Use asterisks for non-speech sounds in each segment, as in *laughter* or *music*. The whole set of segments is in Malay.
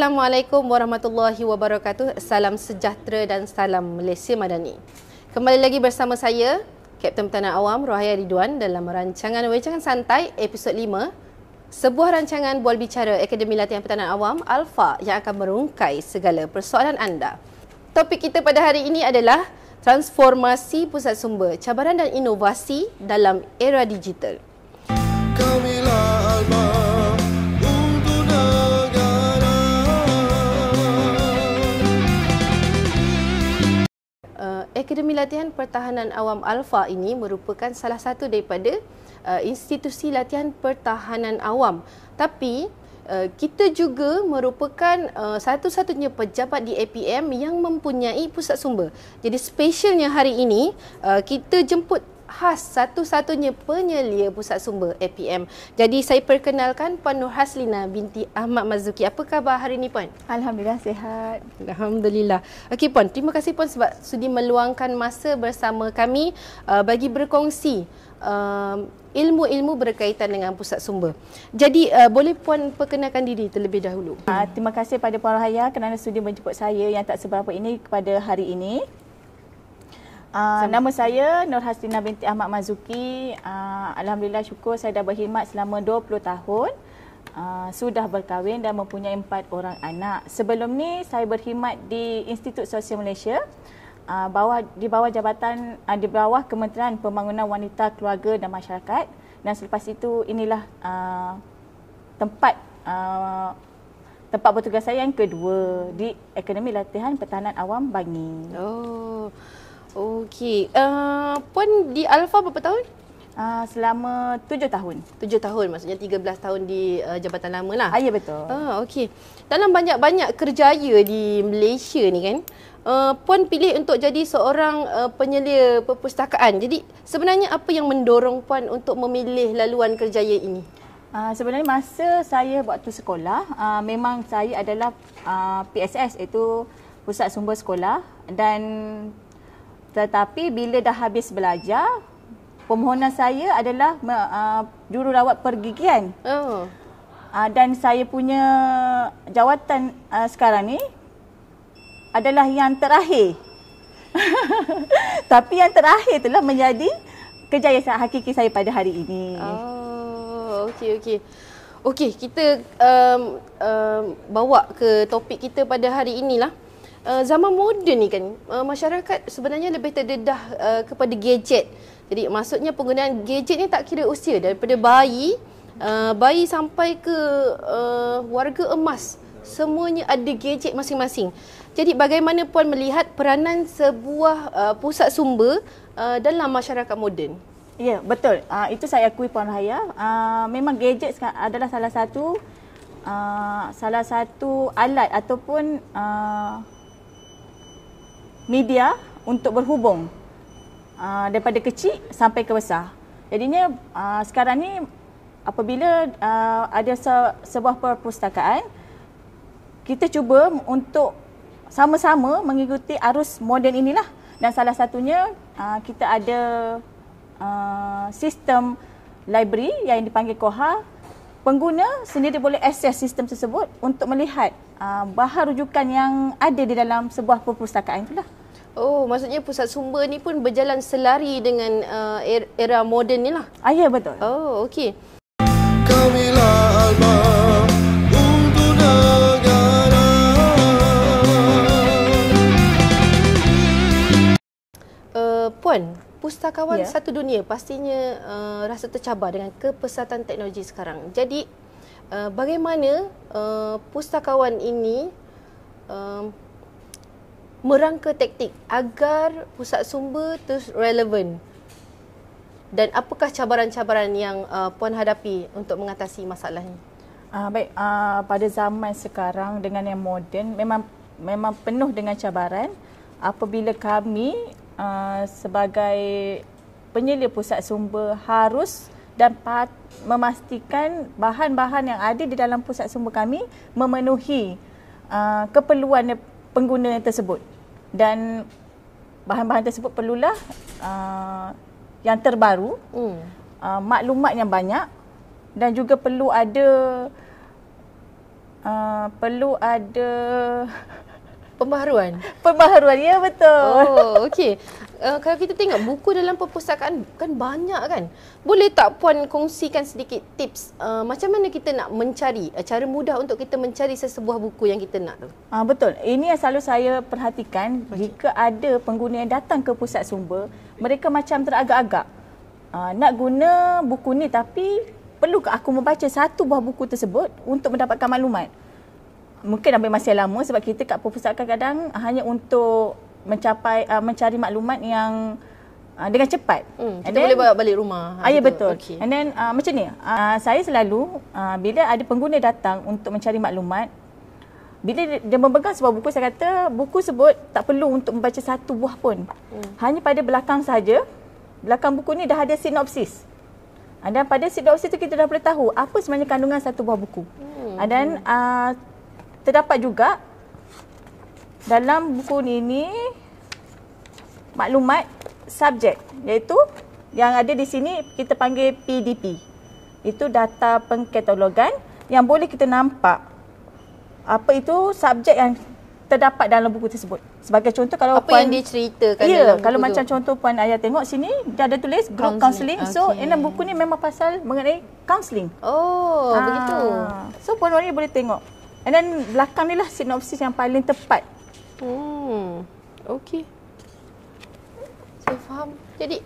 Assalamualaikum warahmatullahi wabarakatuh. Salam sejahtera dan salam Malaysia Madani. Kembali lagi bersama saya, Kapten Tanah Awam Rohaya Ridwan dalam rancangan Wejangan Santai episod 5. Sebuah rancangan bual bicara Akademi Latihan Pertanian Awam Alfa yang akan merungkai segala persoalan anda. Topik kita pada hari ini adalah transformasi pusat sumber, cabaran dan inovasi dalam era digital. Kami Akademi Latihan Pertahanan Awam Alfa ini merupakan salah satu daripada uh, institusi latihan pertahanan awam. Tapi uh, kita juga merupakan uh, satu-satunya pejabat di APM yang mempunyai pusat sumber. Jadi spesialnya hari ini uh, kita jemput khas satu-satunya penyelia pusat sumber APM. Jadi saya perkenalkan Puan Nur Haslina binti Ahmad Mazuki. Apa khabar hari ini Puan? Alhamdulillah sihat. Alhamdulillah. Okey Puan, terima kasih Puan sebab sudi meluangkan masa bersama kami uh, bagi berkongsi uh, ilmu-ilmu berkaitan dengan pusat sumber. Jadi uh, boleh Puan perkenalkan diri terlebih dahulu? Uh, terima kasih pada Puan Rahaya kerana sudi menjemput saya yang tak seberapa ini kepada hari ini. Ah, nama saya Nur Hastina binti Ahmad Mazuki. Uh, Alhamdulillah syukur saya dah berkhidmat selama 20 tahun. Uh, sudah berkahwin dan mempunyai empat orang anak. Sebelum ni saya berkhidmat di Institut Sosial Malaysia uh, bawah di bawah jabatan uh, di bawah Kementerian Pembangunan Wanita, Keluarga dan Masyarakat. Dan selepas itu inilah uh, tempat uh, tempat bertugas saya yang kedua di Akademi Latihan Pertahanan Awam Bangi. Oh. Okey. Uh, Puan di Alfa berapa tahun? Uh, selama tujuh tahun. Tujuh tahun maksudnya tiga belas tahun di uh, jabatan lama lah. Ah, ya betul. Uh, Okey. Dalam banyak-banyak kerjaya di Malaysia ni kan, uh, Puan pilih untuk jadi seorang uh, penyelia perpustakaan. Jadi sebenarnya apa yang mendorong Puan untuk memilih laluan kerjaya ini? Uh, sebenarnya masa saya waktu sekolah, uh, memang saya adalah uh, PSS iaitu Pusat Sumber Sekolah dan tetapi bila dah habis belajar, permohonan saya adalah uh, jururawat pergigian. Oh. Uh, dan saya punya jawatan uh, sekarang ni adalah yang terakhir. *laughs* Tapi yang terakhir telah menjadi kejayaan hakiki saya pada hari ini. Oh, okey okey. Okey, kita um, um, bawa ke topik kita pada hari inilah. lah. Eh, zaman moden ni kan uh, masyarakat sebenarnya lebih terdedah uh, kepada gadget. Jadi maksudnya penggunaan gadget ni tak kira usia daripada bayi uh, bayi sampai ke uh, warga emas semuanya ada gadget masing-masing. Jadi bagaimana puan melihat peranan sebuah uh, pusat sumber uh, dalam masyarakat moden? Ya, yeah, betul. Uh, itu saya akui puan haya. Uh, ah, memang gadget adalah salah satu uh, salah satu alat ataupun uh, media untuk berhubung uh, daripada kecil sampai ke besar. Jadinya uh, sekarang ni apabila uh, ada se- sebuah perpustakaan kita cuba untuk sama-sama mengikuti arus moden inilah dan salah satunya uh, kita ada uh, sistem library yang dipanggil Koha pengguna sendiri boleh akses sistem tersebut untuk melihat uh, bahan rujukan yang ada di dalam sebuah perpustakaan itulah Oh, maksudnya pusat sumber ni pun berjalan selari dengan uh, er-, era moden ni lah. Ah, ya, betul. Oh, okey. Uh, Puan, pustakawan ya. satu dunia pastinya uh, rasa tercabar dengan kepesatan teknologi sekarang. Jadi, uh, bagaimana uh, pustakawan ini uh, merangka taktik agar pusat sumber terus relevan dan apakah cabaran-cabaran yang uh, puan hadapi untuk mengatasi masalah ini uh, baik uh, pada zaman sekarang dengan yang moden memang memang penuh dengan cabaran apabila kami uh, sebagai penyelia pusat sumber harus dan memastikan bahan-bahan yang ada di dalam pusat sumber kami memenuhi uh, keperluan pengguna tersebut dan bahan-bahan tersebut perlulah uh, yang terbaru hmm. uh, maklumat yang banyak dan juga perlu ada uh, perlu ada Pembaharuan. Pembaharuan, ya betul. Oh, okey. Uh, kalau kita tengok buku dalam perpustakaan kan banyak kan. Boleh tak puan kongsikan sedikit tips uh, macam mana kita nak mencari uh, cara mudah untuk kita mencari sesebuah buku yang kita nak tu? Ah uh, betul. Ini yang selalu saya perhatikan okay. jika ada pengguna yang datang ke pusat sumber, mereka macam teragak-agak. Uh, nak guna buku ni tapi perlu ke aku membaca satu buah buku tersebut untuk mendapatkan maklumat? mungkin ambil masa yang lama sebab kita kat perpustakaan kadang kadang ah, hanya untuk mencapai uh, mencari maklumat yang uh, dengan cepat. Hmm, kita then, boleh bawa balik rumah. Ah, ya betul. Okay. And then uh, macam ni, uh, saya selalu uh, bila ada pengguna datang untuk mencari maklumat bila dia memegang sebuah buku saya kata buku sebut tak perlu untuk membaca satu buah pun. Hmm. Hanya pada belakang saja belakang buku ni dah ada sinopsis. Dan pada sinopsis tu kita dah boleh tahu apa sebenarnya kandungan satu buah buku. Hmm. Dan uh, terdapat juga dalam buku ni, ni maklumat subjek iaitu yang ada di sini kita panggil PDP. Itu data pengkatalogan yang boleh kita nampak apa itu subjek yang terdapat dalam buku tersebut. Sebagai contoh kalau apa puan yang dia ya, dalam buku. kalau macam tu. contoh puan ayah tengok sini dia ada tulis group counseling. counseling. Okay. So, dalam buku ni memang pasal mengenai counseling. Oh, ha. begitu. So, puan ayah boleh tengok. And then belakang ni lah sinopsis yang paling tepat. Hmm. Okay. Saya faham. Jadi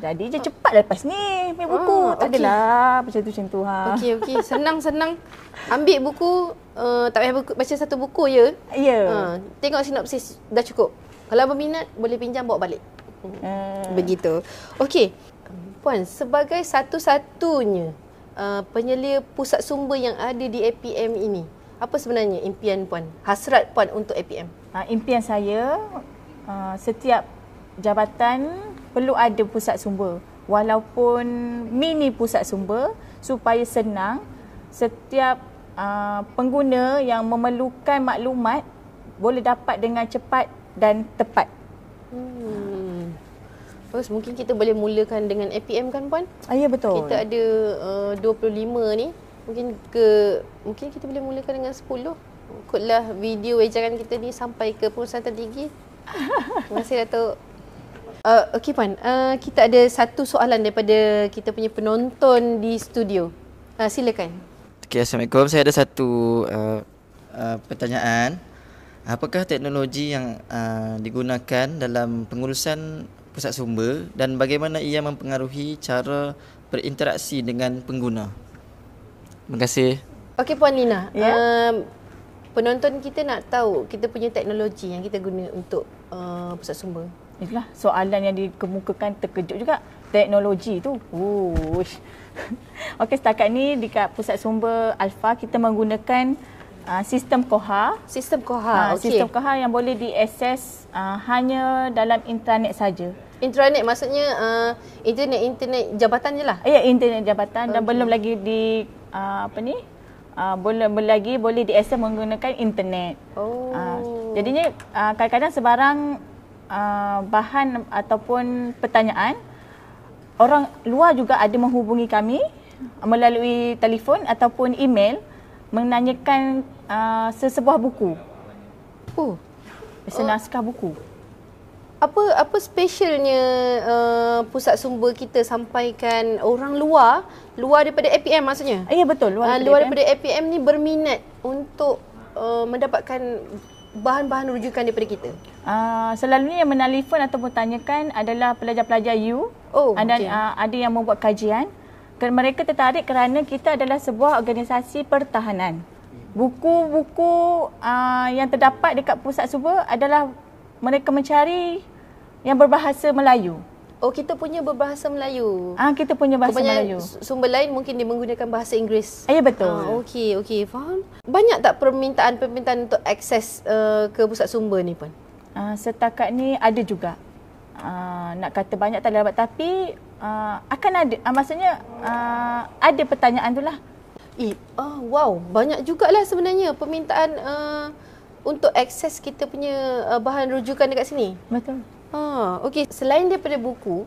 jadi je cepat lepas ni ambil ah, buku. Oh, tak okay. adalah macam tu macam tu. Ha. Okey, okey. Senang-senang. Ambil buku, uh, tak payah buku, baca satu buku je. Ya. Yeah. Ha, uh, tengok sinopsis dah cukup. Kalau berminat, boleh pinjam bawa balik. Hmm. Ah. Begitu. Okey. Puan, sebagai satu-satunya uh, penyelia pusat sumber yang ada di APM ini, apa sebenarnya impian puan hasrat puan untuk APM uh, ha, impian saya uh, setiap jabatan perlu ada pusat sumber walaupun mini pusat sumber supaya senang setiap uh, pengguna yang memerlukan maklumat boleh dapat dengan cepat dan tepat hmm terus mungkin kita boleh mulakan dengan APM kan puan ah, ya betul kita ada eh, uh, 25 ni mungkin ke mungkin kita boleh mulakan dengan 10 ikutlah video wejangan kita ni sampai ke perusahaan tertinggi terima kasih Datuk uh, Okey Puan, uh, kita ada satu soalan daripada kita punya penonton di studio. Uh, silakan. Okay, Assalamualaikum. Saya ada satu uh, uh, pertanyaan. Apakah teknologi yang uh, digunakan dalam pengurusan pusat sumber dan bagaimana ia mempengaruhi cara berinteraksi dengan pengguna? Terima kasih. Okey Puan Lina. Yeah. Ya. Uh, penonton kita nak tahu kita punya teknologi yang kita guna untuk uh, pusat sumber. Itulah soalan yang dikemukakan terkejut juga teknologi tu. Wush. *laughs* Okey setakat ni dekat pusat sumber Alfa kita menggunakan uh, sistem Koha, sistem Koha. Uh, ah, okay. Sistem Koha yang boleh diakses uh, hanya dalam internet saja. internet maksudnya uh, eh, internet internet jabatan je lah. Ya, yeah, internet jabatan okay. dan belum lagi di Ah, apa ni? Uh, boleh lagi boleh di SM menggunakan internet. Oh. Uh, jadinya uh, kadang-kadang sebarang uh, bahan ataupun pertanyaan orang luar juga ada menghubungi kami melalui telefon ataupun email menanyakan uh, sesebuah buku. Oh. Sesebuah naskah buku apa apa specialnya uh, pusat sumber kita sampaikan orang luar luar daripada APM maksudnya? Ah, ya betul luar ah, daripada, uh, luar daripada APM. APM ni berminat untuk uh, mendapatkan bahan-bahan rujukan daripada kita. Uh, selalunya yang menelpon ataupun tanyakan adalah pelajar-pelajar U. Oh ada okay. uh, ada yang membuat kajian. Mereka tertarik kerana kita adalah sebuah organisasi pertahanan. Buku-buku uh, yang terdapat dekat pusat sumber adalah mereka mencari yang berbahasa Melayu. Oh, kita punya berbahasa Melayu. Ah, kita punya bahasa Kebanyakan Melayu. Sumber lain mungkin dia menggunakan bahasa Inggeris. Ah, ya, betul. Ha, okey, okey, faham. Banyak tak permintaan-permintaan untuk akses uh, eh, ke pusat sumber ni pun? Ah, setakat ni ada juga. Uh, nak kata banyak tak dapat tapi uh, akan ada uh, maksudnya uh, ada pertanyaan tu lah. Eh, oh, wow, banyak jugalah sebenarnya permintaan uh, untuk akses kita punya uh, bahan rujukan dekat sini. Betul. Ha, okey, selain daripada buku,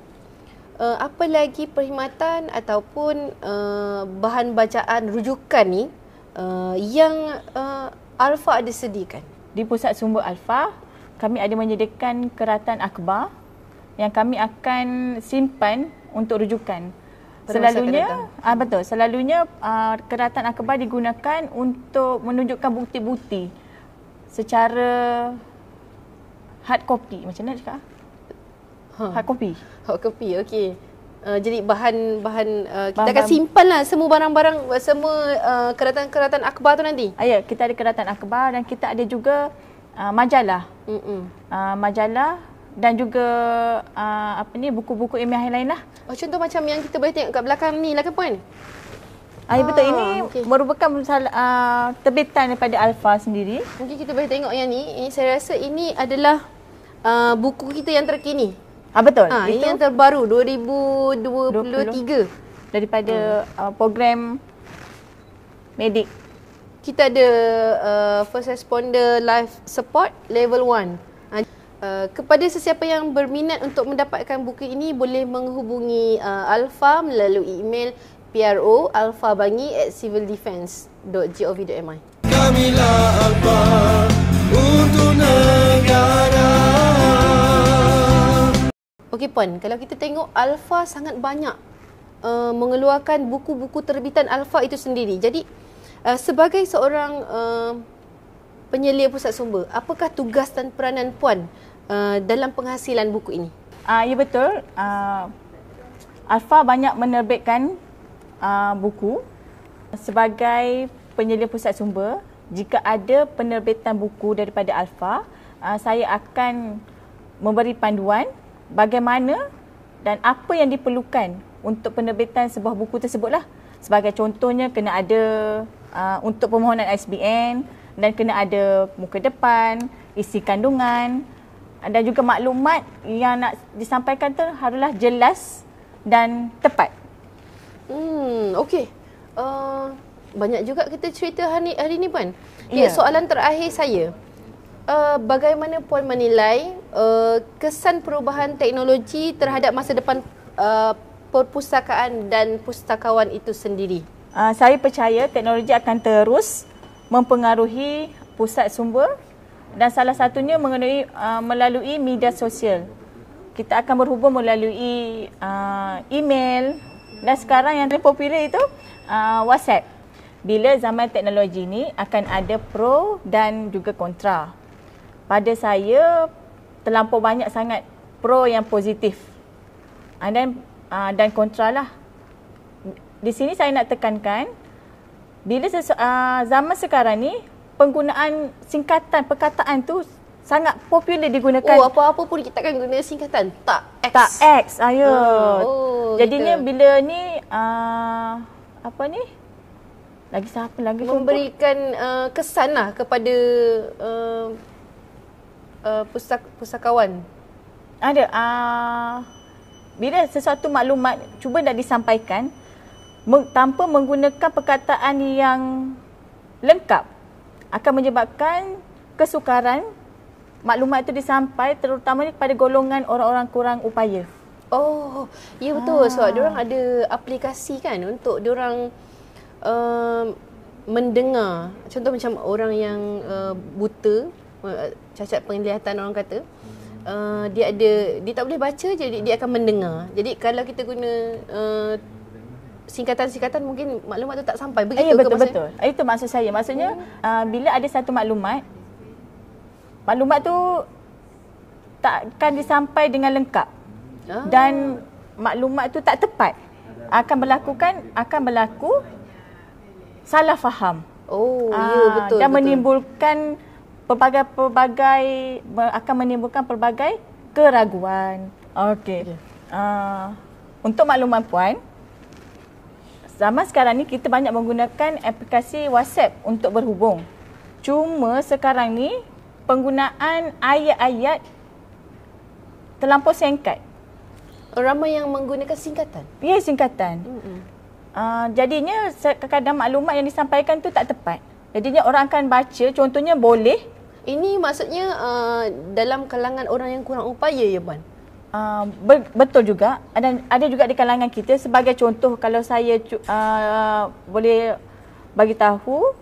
uh, apa lagi perkhidmatan ataupun uh, bahan bacaan rujukan ni uh, yang uh, Alfa ada sediakan? Di Pusat Sumber Alfa, kami ada menyediakan keratan akhbar yang kami akan simpan untuk rujukan. Selalunya ah betul, selalunya uh, keratan akhbar digunakan untuk menunjukkan bukti-bukti secara hard copy macam mana cakap? Huh. Ha. Hard copy. Hard copy. Okey. Uh, jadi bahan-bahan uh, kita akan simpan lah semua barang-barang semua uh, keratan-keratan akhbar tu nanti. Ah, ya, kita ada keratan akhbar dan kita ada juga uh, majalah. Mm-mm. Uh, majalah dan juga uh, apa ni buku-buku ilmiah yang lain lah. Oh, contoh macam yang kita boleh tengok kat belakang ni lah kan puan? Ah, ah betul ini okay. merupakan uh, terbitan daripada Alfa sendiri. Mungkin kita boleh tengok yang ni. Ini eh, saya rasa ini adalah uh, buku kita yang terkini. Ah betul. Ah ini yang terbaru 2023 20. daripada hmm. uh, program medik. Kita ada uh, first responder life support level 1. Uh, kepada sesiapa yang berminat untuk mendapatkan buku ini boleh menghubungi uh, Alfa melalui email PRO Alpha Bangi at civildefense.gov.my. Kamilah Okey puan, kalau kita tengok Alpha sangat banyak uh, mengeluarkan buku-buku terbitan Alpha itu sendiri. Jadi uh, sebagai seorang uh, penyelia pusat sumber, apakah tugas dan peranan puan uh, dalam penghasilan buku ini? Ah uh, ya betul. Uh, ah, Alfa banyak menerbitkan uh, buku sebagai penyelia pusat sumber. Jika ada penerbitan buku daripada Alfa, uh, saya akan memberi panduan bagaimana dan apa yang diperlukan untuk penerbitan sebuah buku tersebutlah. Sebagai contohnya kena ada uh, untuk permohonan ISBN dan kena ada muka depan, isi kandungan dan juga maklumat yang nak disampaikan tu haruslah jelas dan tepat. Hmm, okey. Uh, banyak juga kita cerita hari, hari ini pun. Ya, yeah. soalan terakhir saya. Uh, bagaimana Puan menilai uh, kesan perubahan teknologi terhadap masa depan uh, perpustakaan dan pustakawan itu sendiri? Uh, saya percaya teknologi akan terus mempengaruhi pusat sumber dan salah satunya mengenai uh, melalui media sosial. Kita akan berhubung melalui uh, email, dan sekarang yang paling popular itu uh, WhatsApp. Bila zaman teknologi ini akan ada pro dan juga kontra. Pada saya terlampau banyak sangat pro yang positif. Ah, And then uh, ah, dan kontra lah. Di sini saya nak tekankan bila uh, zaman sekarang ni penggunaan singkatan perkataan tu sangat popular digunakan. Oh, apa-apa pun kita akan guna singkatan. Tak X. Tak X. Ah, ya. Oh, Jadinya kita. bila ni, uh, apa ni? Lagi siapa lagi? Memberikan uh, kesan lah kepada uh, ah, uh, pusak, pusakawan. Ada. Uh, bila sesuatu maklumat cuba nak disampaikan, meng, tanpa menggunakan perkataan yang lengkap, akan menyebabkan kesukaran maklumat itu disampai terutamanya kepada golongan orang-orang kurang upaya. Oh, ya betul. Ha. Sebab so, diorang ada aplikasi kan untuk orang uh, um, mendengar. Contoh macam orang yang uh, buta, uh, cacat penglihatan orang kata. Uh, dia ada dia tak boleh baca jadi dia akan mendengar. Jadi kalau kita guna uh, singkatan-singkatan mungkin maklumat tu tak sampai ah, ya, begitu eh, ya, betul, ke betul. Ah, itu maksud saya. Maksudnya oh. uh, bila ada satu maklumat maklumat tu takkan disampai dengan lengkap ah. dan maklumat tu tak tepat akan melakukan akan berlaku salah faham oh ya, ah, ya betul dan betul. menimbulkan pelbagai-pelbagai akan menimbulkan pelbagai keraguan okey ya. ah, untuk maklumat puan sama sekarang ni kita banyak menggunakan aplikasi WhatsApp untuk berhubung cuma sekarang ni penggunaan ayat-ayat terlampau singkat. Ramai yang menggunakan singkatan? Ya, singkatan. Uh, jadinya kadang-kadang maklumat yang disampaikan tu tak tepat. Jadinya orang akan baca, contohnya boleh. Ini maksudnya uh, dalam kalangan orang yang kurang upaya ya, Puan? Uh, ah, ber- betul juga. Ada, ada juga di kalangan kita. Sebagai contoh, kalau saya uh, boleh bagi tahu,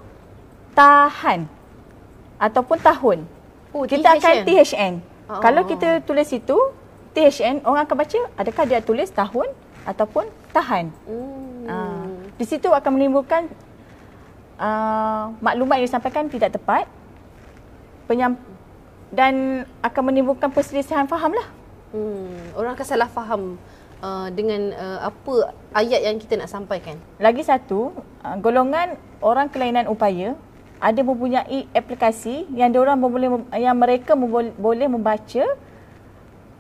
tahan ataupun tahun. Oh, kita THN. akan THN. Oh. Kalau kita tulis itu THN, orang akan baca adakah dia tulis tahun ataupun tahan. Hmm. Uh, di situ akan menimbulkan uh, maklumat yang disampaikan tidak tepat penyamp- dan akan menimbulkan perselisihan faham lah. Hmm. Orang akan salah faham uh, dengan uh, apa ayat yang kita nak sampaikan. Lagi satu, uh, golongan orang kelainan upaya ada mempunyai aplikasi yang diorang boleh yang mereka boleh membaca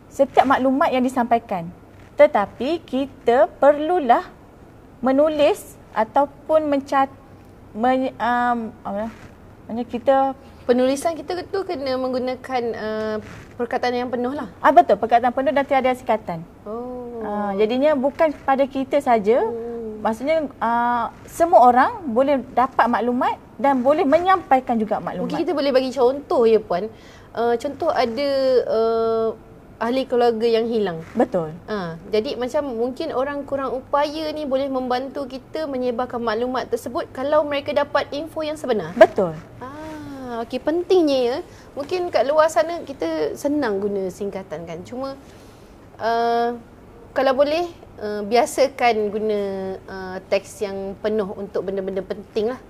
setiap maklumat yang disampaikan. Tetapi kita perlulah menulis ataupun mencat men, um, apa kita penulisan kita tu kena menggunakan uh, perkataan yang penuh lah. Ah betul, perkataan penuh dan tiada sikatan. Oh. Uh, jadinya bukan pada kita saja. Oh maksudnya uh, semua orang boleh dapat maklumat dan boleh menyampaikan juga maklumat. Mungkin kita boleh bagi contoh ya puan. Uh, contoh ada uh, ahli keluarga yang hilang. Betul. Uh, jadi macam mungkin orang kurang upaya ni boleh membantu kita menyebarkan maklumat tersebut kalau mereka dapat info yang sebenar. Betul. Ah, okey pentingnya ya. Mungkin kat luar sana kita senang guna singkatan kan. Cuma uh, kalau boleh uh, biasakan guna uh, teks yang penuh untuk benda-benda penting lah.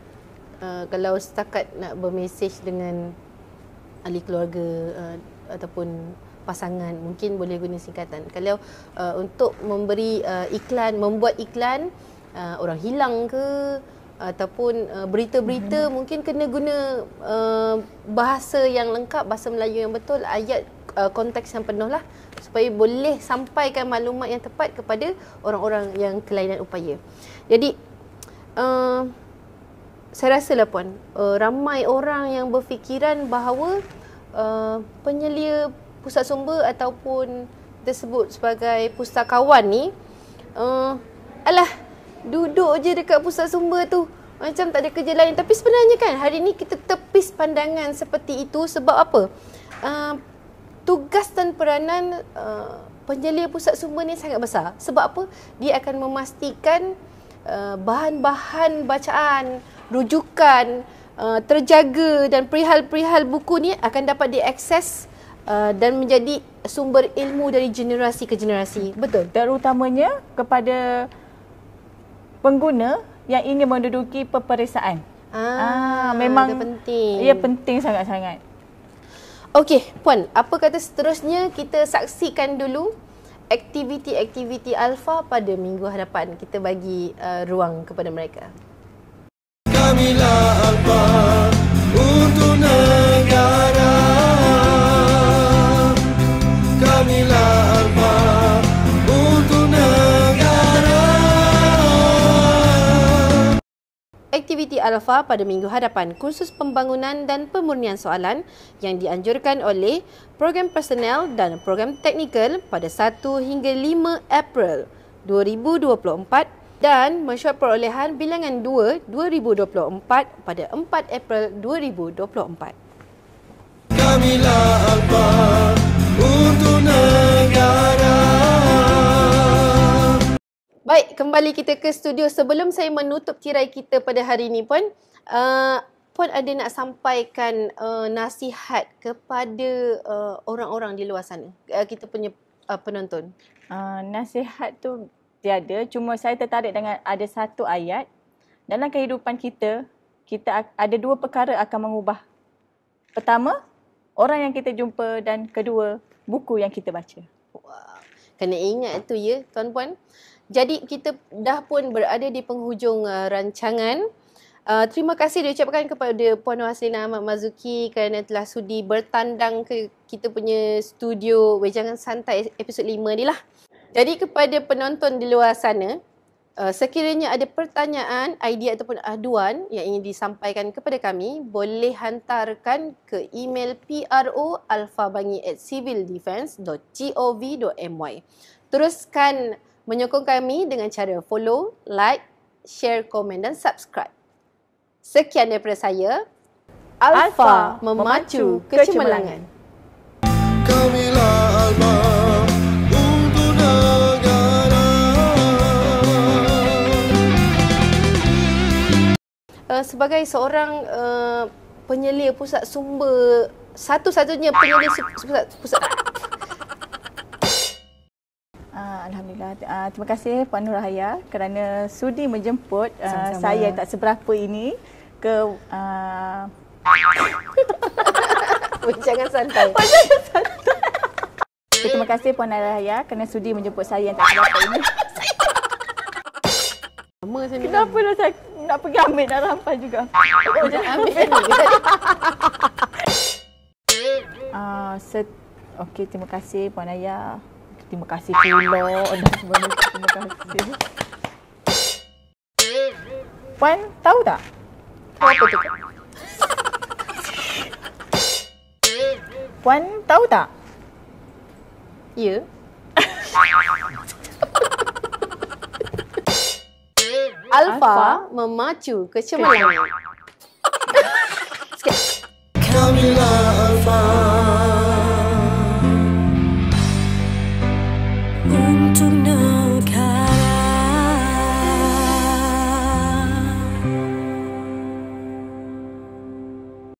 Uh, kalau setakat nak bermesej dengan ahli keluarga uh, ataupun pasangan mungkin boleh guna singkatan. Kalau uh, untuk memberi uh, iklan, membuat iklan uh, orang hilang ke ataupun berita-berita mm-hmm. mungkin kena guna uh, bahasa yang lengkap, bahasa Melayu yang betul, ayat uh, konteks yang penuh lah supaya boleh sampaikan maklumat yang tepat kepada orang-orang yang kelainan upaya. Jadi uh, saya rasa lah puan, uh, ramai orang yang berfikiran bahawa uh, penyelia pusat sumber ataupun tersebut sebagai pustakawan ni uh, alah duduk je dekat pusat sumber tu macam tak ada kerja lain tapi sebenarnya kan hari ni kita tepis pandangan seperti itu sebab apa uh, tugas dan peranan uh, penyelia pusat sumber ni sangat besar. Sebab apa? Dia akan memastikan uh, bahan-bahan bacaan, rujukan, uh, terjaga dan perihal-perihal buku ni akan dapat diakses uh, dan menjadi sumber ilmu dari generasi ke generasi. Betul. Terutamanya kepada pengguna yang ingin menduduki peperiksaan. Ah, ah memang penting. Ya penting sangat-sangat. Okey, puan, apa kata seterusnya kita saksikan dulu aktiviti-aktiviti alfa pada minggu hadapan. Kita bagi uh, ruang kepada mereka. Kamilah alfa untuk Alpha pada minggu hadapan kursus pembangunan dan pemurnian soalan yang dianjurkan oleh program personel dan program teknikal pada 1 hingga 5 April 2024 dan mesyuarat perolehan bilangan 2 2024 pada 4 April 2024. Kamilah Alpha kembali kita ke studio sebelum saya menutup tirai kita pada hari ini pun uh, pun ada nak sampaikan uh, nasihat kepada uh, orang-orang di luar sana uh, kita punya uh, penonton uh, nasihat tu tiada cuma saya tertarik dengan ada satu ayat dalam kehidupan kita kita ada dua perkara akan mengubah pertama orang yang kita jumpa dan kedua buku yang kita baca wow. kena ingat tu ya tuan-puan jadi kita dah pun berada di penghujung uh, rancangan. Uh, terima kasih diucapkan kepada Puan Wasina Ahmad Mazuki kerana telah sudi bertandang ke kita punya studio Wejangan Santai episod 5 ni lah. Jadi kepada penonton di luar sana, uh, sekiranya ada pertanyaan, idea ataupun aduan yang ingin disampaikan kepada kami, boleh hantarkan ke email proalfabangi@civildefense.gov.my. Teruskan Teruskan Menyokong kami dengan cara follow, like, share, komen dan subscribe. Sekian daripada saya. Alpha, memacu, memacu kecemerlangan. Eh, sebagai seorang uh, penyelia pusat sumber satu-satunya penyelia su- pusat pusat Dah, uh, terima kasih Puan Nurhaya kerana sudi menjemput uh, saya tak seberapa ini ke Perbincangan ah. uh... santai. Perbincangan *laughs* santai. terima kasih Puan Nurhaya kerana sudi menjemput saya yang tak seberapa ini. Kenapa nak saya nak pergi ambil dah rampas juga. Jangan ambil ni. *laughs* Ah set Okey, terima kasih Puan Ayah. Terima kasih pula dan semua terima kasih. Puan, tahu tak? Tahu apa tu? Puan, tahu tak? Ya. Alfa memacu kecemerlangan. Kamilah Alfa.